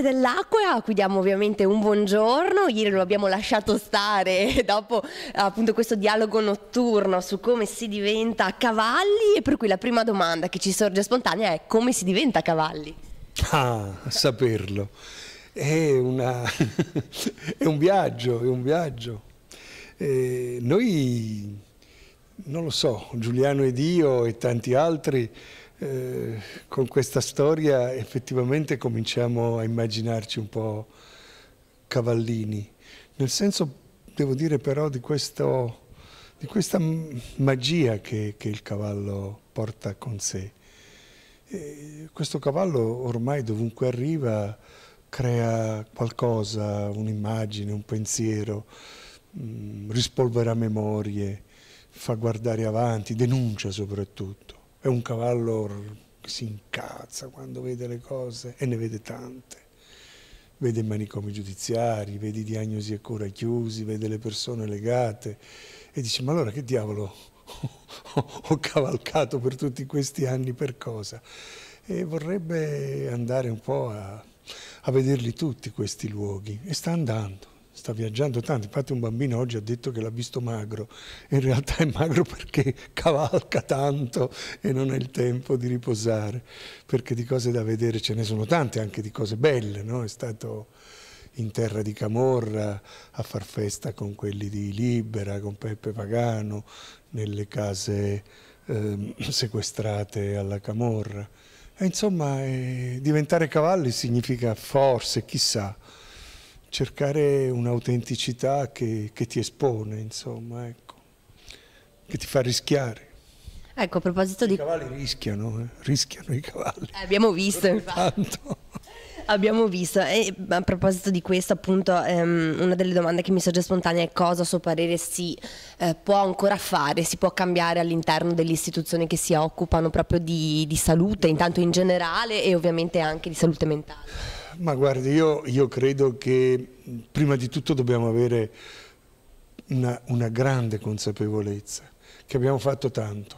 dell'acqua, qui diamo ovviamente un buongiorno, ieri lo abbiamo lasciato stare dopo appunto questo dialogo notturno su come si diventa cavalli e per cui la prima domanda che ci sorge spontanea è come si diventa cavalli? Ah, saperlo. È, una... è un viaggio, è un viaggio. Eh, noi, non lo so, Giuliano ed io e tanti altri eh, con questa storia effettivamente cominciamo a immaginarci un po' cavallini, nel senso devo dire però di, questo, di questa magia che, che, il cavallo porta con sé. E questo cavallo ormai dovunque arriva crea qualcosa, un'immagine, un pensiero, mm, rispolvera memorie, fa guardare avanti, denuncia soprattutto è un cavallo che si incazza quando vede le cose e ne vede tante. Vede i manicomi giudiziari, vede i diagnosi e cura chiusi, vede le persone legate e dice ma allora che diavolo ho cavalcato per tutti questi anni per cosa? E vorrebbe andare un po' a, a vederli tutti questi luoghi e sta andando sta viaggiando tanto, infatti un bambino oggi ha detto che l'ha visto magro, in realtà è magro perché cavalca tanto e non ha il tempo di riposare, perché di cose da vedere ce ne sono tante, anche di cose belle, no? è stato in terra di Camorra a far festa con quelli di Libera, con Peppe Pagano, nelle case eh, sequestrate alla Camorra. E insomma, eh, diventare cavalli significa forse, chissà, cercare un'autenticità che, che, ti espone, insomma, ecco, che ti fa rischiare. Ecco, a proposito I di... I cavalli rischiano, eh? rischiano i cavalli. Eh, abbiamo visto, infatti. abbiamo visto. E a proposito di questo, appunto, ehm, una delle domande che mi sorge spontanea è cosa a suo parere si eh, può ancora fare, si può cambiare all'interno delle istituzioni che si occupano proprio di, di salute, intanto in generale e ovviamente anche di salute mentale. Ma guardi, io, io, credo che prima di tutto dobbiamo avere una, una grande consapevolezza, che abbiamo fatto tanto.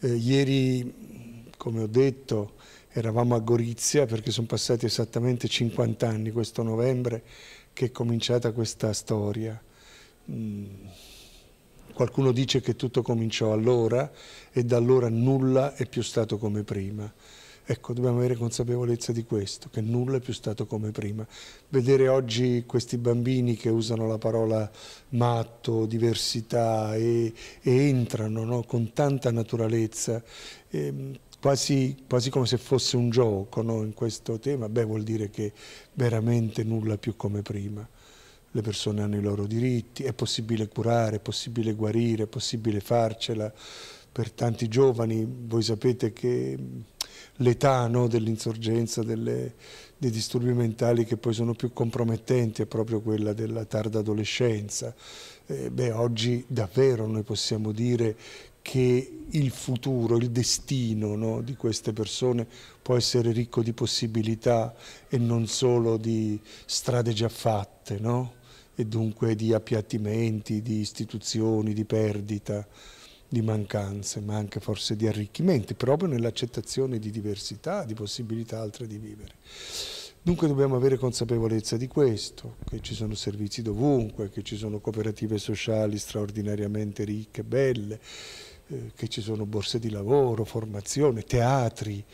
Eh, ieri, come ho detto, eravamo a Gorizia perché sono passati esattamente 50 anni questo novembre che è cominciata questa storia. Mm. Qualcuno dice che tutto cominciò allora e da allora nulla è più stato come prima. Ecco, dobbiamo avere consapevolezza di questo, che nulla è più stato come prima. Vedere oggi questi bambini che usano la parola matto, diversità e, e entrano no? con tanta naturalezza, eh, quasi, quasi, come se fosse un gioco no? in questo tema, beh vuol dire che veramente nulla è più come prima le persone hanno i loro diritti, è possibile curare, è possibile guarire, è possibile farcela. Per tanti giovani, voi sapete che l'età no, dell'insorgenza, dei disturbi mentali che poi sono più compromettenti è proprio quella della tarda adolescenza. Eh, beh, oggi davvero noi possiamo dire che il futuro, il destino no, di queste persone può essere ricco di possibilità e non solo di strade già fatte, no? e dunque di appiattimenti, di istituzioni, di perdita di mancanze, ma anche forse di arricchimenti, proprio nell'accettazione di diversità, di possibilità altre di vivere. Dunque dobbiamo avere consapevolezza di questo, che ci sono servizi dovunque, che ci sono cooperative sociali straordinariamente ricche, belle, eh, che ci sono borse di lavoro, formazione, teatri,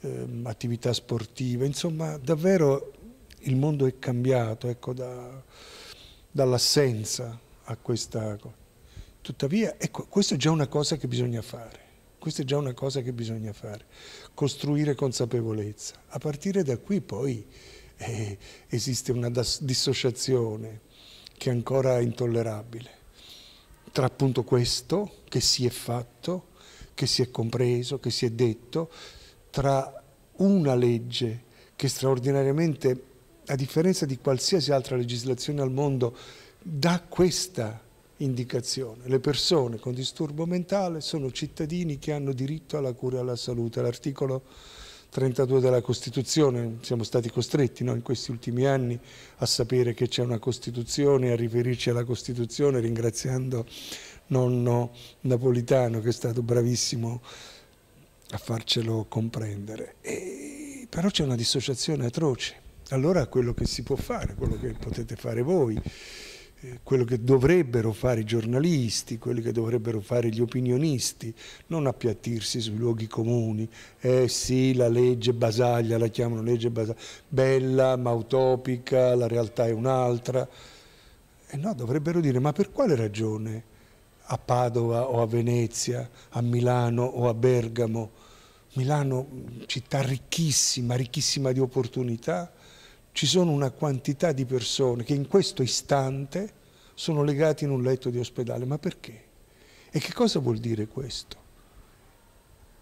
eh, attività sportive, insomma davvero il mondo è cambiato ecco, da, dall'assenza a questa cosa. Tuttavia, ecco, questa è già una cosa che bisogna fare. Questa è già una cosa che bisogna fare, costruire consapevolezza. A partire da qui poi eh, esiste una dissociazione che è ancora intollerabile tra appunto questo che si è fatto, che si è compreso, che si è detto, tra una legge che straordinariamente, a differenza di qualsiasi altra legislazione al mondo, dà questa indicazione. Le persone con disturbo mentale sono cittadini che hanno diritto alla cura e alla salute. L'articolo 32 della Costituzione, siamo stati costretti no, in questi ultimi anni a sapere che c'è una Costituzione, a riferirci alla Costituzione ringraziando nonno Napolitano che è stato bravissimo a farcelo comprendere. E, però c'è una dissociazione atroce. Allora quello che si può fare, quello che potete fare voi, eh, quello che dovrebbero fare i giornalisti, quelli che dovrebbero fare gli opinionisti, non appiattirsi sui luoghi comuni. Eh sì, la legge basaglia, la chiamano legge basaglia, bella ma utopica, la realtà è un'altra. E eh no, dovrebbero dire ma per quale ragione a Padova o a Venezia, a Milano o a Bergamo, Milano città ricchissima, ricchissima di opportunità, ci sono una quantità di persone che in questo istante sono legate in un letto di ospedale. Ma perché? E che cosa vuol dire questo?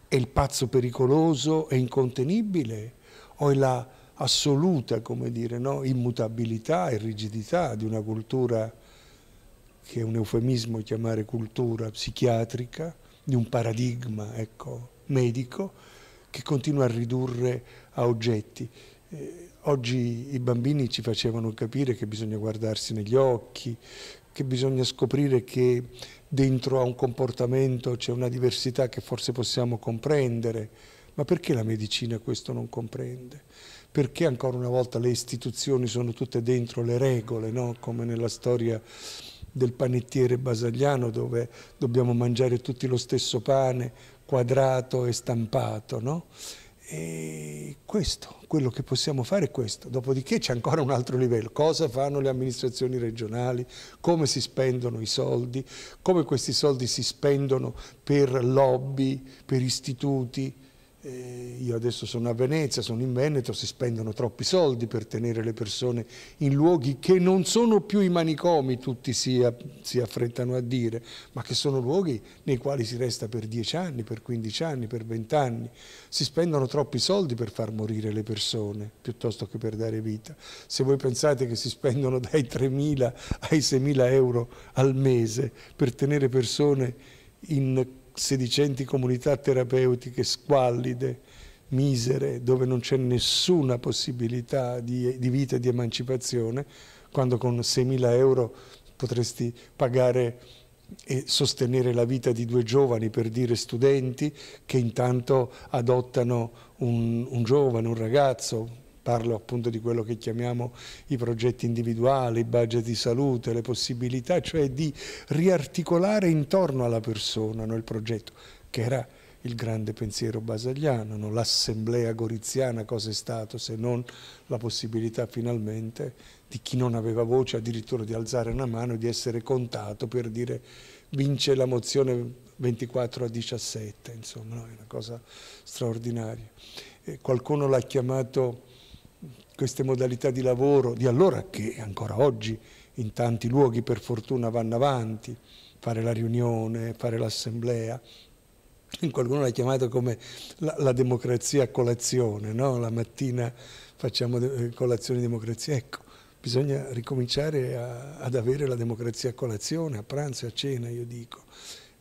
È il pazzo pericoloso e incontenibile? O è la come dire, no? immutabilità e rigidità di una cultura che è un eufemismo chiamare cultura psichiatrica, di un paradigma ecco, medico che continua a ridurre a oggetti. Eh, Oggi i bambini ci facevano capire che bisogna guardarsi negli occhi, che bisogna scoprire che dentro a un comportamento c'è una diversità che forse possiamo comprendere, ma perché la medicina questo non comprende? Perché ancora una volta le istituzioni sono tutte dentro le regole, no? come nella storia del panettiere basagliano dove dobbiamo mangiare tutti lo stesso pane quadrato e stampato. No? E questo, quello che possiamo fare è questo. Dopodiché c'è ancora un altro livello. Cosa fanno le amministrazioni regionali? Come si spendono i soldi? Come questi soldi si spendono per lobby, per istituti? Eh, io adesso sono a Venezia, sono in Veneto, si spendono troppi soldi per tenere le persone in luoghi che non sono più i manicomi, tutti si, a, si affrettano a dire, ma che sono luoghi nei quali si resta per 10 anni, per 15 anni, per 20 anni. Si spendono troppi soldi per far morire le persone piuttosto che per dare vita. Se voi pensate che si spendono dai 3.000 ai 6.000 euro al mese per tenere persone in sedicenti comunità terapeutiche squallide, misere, dove non c'è nessuna possibilità di, di vita e di emancipazione, quando con 6.000 euro potresti pagare e sostenere la vita di due giovani, per dire studenti, che intanto adottano un, un giovane, un ragazzo, Parlo appunto di quello che chiamiamo i progetti individuali, i budget di salute, le possibilità, cioè di riarticolare intorno alla persona no, il progetto, che era il grande pensiero basagliano, no? l'assemblea goriziana cosa è stato se non la possibilità finalmente di chi non aveva voce addirittura di alzare una mano e di essere contato per dire vince la mozione 24 a 17, insomma no? è una cosa straordinaria. E qualcuno l'ha chiamato queste modalità di lavoro di allora che ancora oggi in tanti luoghi per fortuna vanno avanti, fare la riunione, fare l'assemblea. Qualcuno l'ha chiamata come la, la, democrazia a colazione, no? la mattina facciamo eh, colazione di democrazia. Ecco, bisogna ricominciare a, ad avere la democrazia a colazione, a pranzo e a cena, io dico,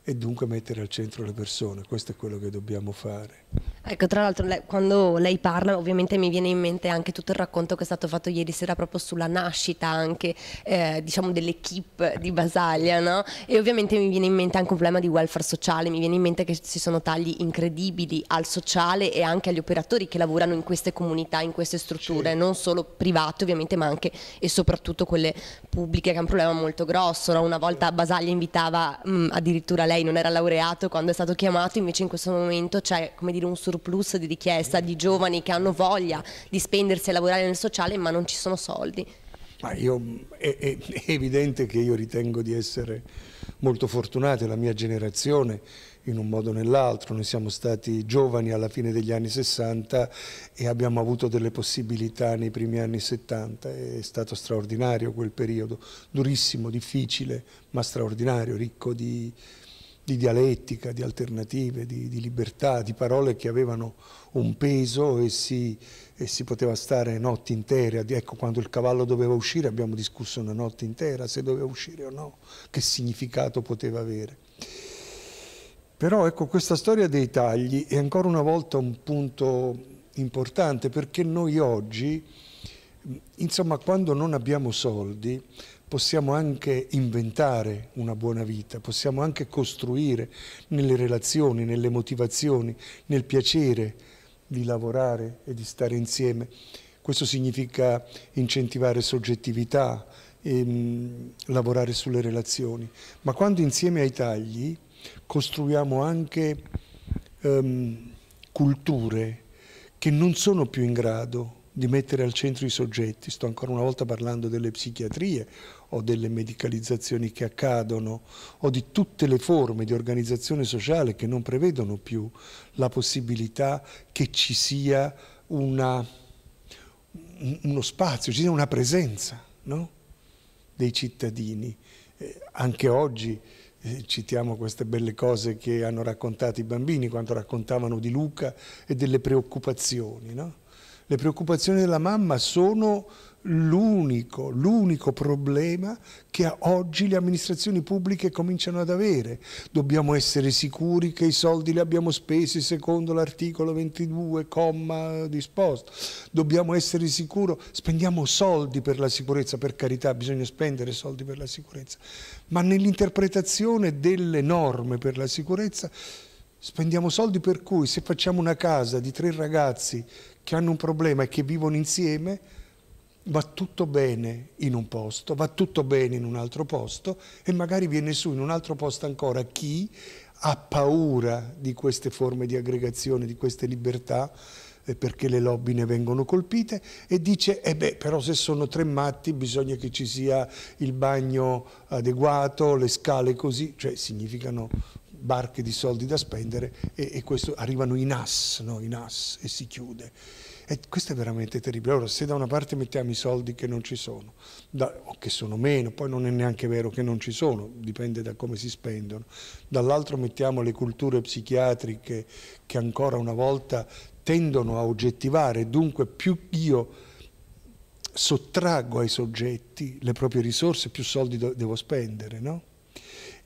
e dunque mettere al centro le persone, questo è quello che dobbiamo fare. Ecco, tra l'altro lei, quando lei parla ovviamente mi viene in mente anche tutto il racconto che è stato fatto ieri sera proprio sulla nascita anche eh, diciamo dell'equipe di Basaglia no? e ovviamente mi viene in mente anche un problema di welfare sociale, mi viene in mente che ci sono tagli incredibili al sociale e anche agli operatori che lavorano in queste comunità, in queste strutture, sì. non solo private ovviamente ma anche e soprattutto quelle pubbliche che è un problema molto grosso, no? una volta Basaglia invitava mh, addirittura lei non era laureato quando è stato chiamato invece in questo momento c'è come dire dire un surplus di richiesta di giovani che hanno voglia di spendersi e lavorare nel sociale ma non ci sono soldi. Io, è, è, evidente che io ritengo di essere molto fortunato, la mia generazione in un modo o nell'altro, noi siamo stati giovani alla fine degli anni 60 e abbiamo avuto delle possibilità nei primi anni 70, è stato straordinario quel periodo, durissimo, difficile, ma straordinario, ricco di, di dialettica, di alternative, di, di, libertà, di parole che avevano un peso e si, e si poteva stare notti intere. Ecco, quando il cavallo doveva uscire abbiamo discusso una notte intera se doveva uscire o no, che significato poteva avere. Però ecco, questa storia dei tagli è ancora una volta un punto importante perché noi oggi, insomma, quando non abbiamo soldi, possiamo anche inventare una buona vita, possiamo anche costruire nelle relazioni, nelle motivazioni, nel piacere di lavorare e di stare insieme. Questo significa incentivare soggettività, ehm, lavorare sulle relazioni, ma quando insieme ai tagli costruiamo anche ehm, culture che non sono più in grado di mettere al centro i soggetti, sto ancora una volta parlando delle psichiatrie o delle medicalizzazioni che accadono o di tutte le forme di organizzazione sociale che non prevedono più la possibilità che ci sia una, uno spazio, ci sia una presenza no? dei cittadini. Eh, anche oggi eh, citiamo queste belle cose che hanno raccontato i bambini quando raccontavano di Luca e delle preoccupazioni. No? Le preoccupazioni della mamma sono l'unico, l'unico problema che oggi le amministrazioni pubbliche cominciano ad avere. Dobbiamo essere sicuri che i soldi li abbiamo spesi secondo l'articolo 22, comma disposto. Dobbiamo essere sicuri, spendiamo soldi per la sicurezza, per carità, bisogna spendere soldi per la sicurezza, ma nell'interpretazione delle norme per la sicurezza Spendiamo soldi per cui se facciamo una casa di tre ragazzi che hanno un problema e che vivono insieme, va tutto bene in un posto, va tutto bene in un altro posto e magari viene su in un altro posto ancora chi ha paura di queste forme di aggregazione, di queste libertà, eh, perché le lobby ne vengono colpite e dice eh beh però se sono tre matti bisogna che ci sia il bagno adeguato, le scale così, cioè significano barche di soldi da spendere e, e questo, arrivano in NAS, no? i NAS e si chiude. E questo è veramente terribile. Allora, se da una parte mettiamo i soldi che non ci sono, da, o che sono meno, poi non è neanche vero che non ci sono, dipende da come si spendono, dall'altro mettiamo le culture psichiatriche che ancora una volta tendono a oggettivare, dunque più io sottraggo ai soggetti le proprie risorse, più soldi devo spendere, no?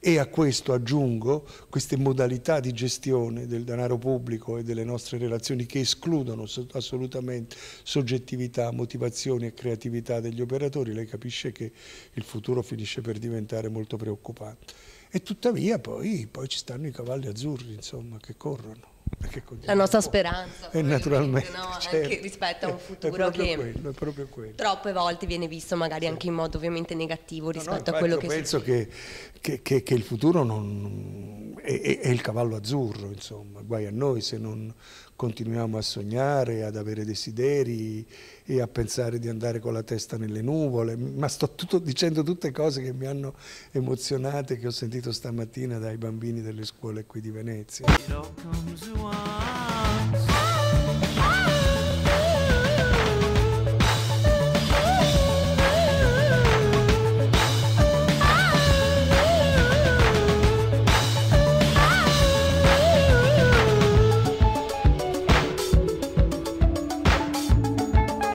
e a questo aggiungo queste modalità di gestione del denaro pubblico e delle nostre relazioni che escludono assolutamente soggettività, motivazioni e creatività degli operatori, lei capisce che il futuro finisce per diventare molto preoccupante. E tuttavia poi, poi ci stanno i cavalli azzurri insomma, che corrono la nostra speranza. Eh, Poi, naturalmente. No? Certo. Anche rispetto a un futuro che quello, troppe volte viene visto magari anche in modo ovviamente negativo rispetto no, no, a quello che penso succede. Che, che, che il futuro non, è, è, il cavallo azzurro, insomma, guai a noi se non continuiamo a sognare, ad avere desideri e a pensare di andare con la testa nelle nuvole, ma sto tutto, dicendo tutte cose che mi hanno emozionate che ho sentito stamattina dai bambini delle scuole qui di Venezia.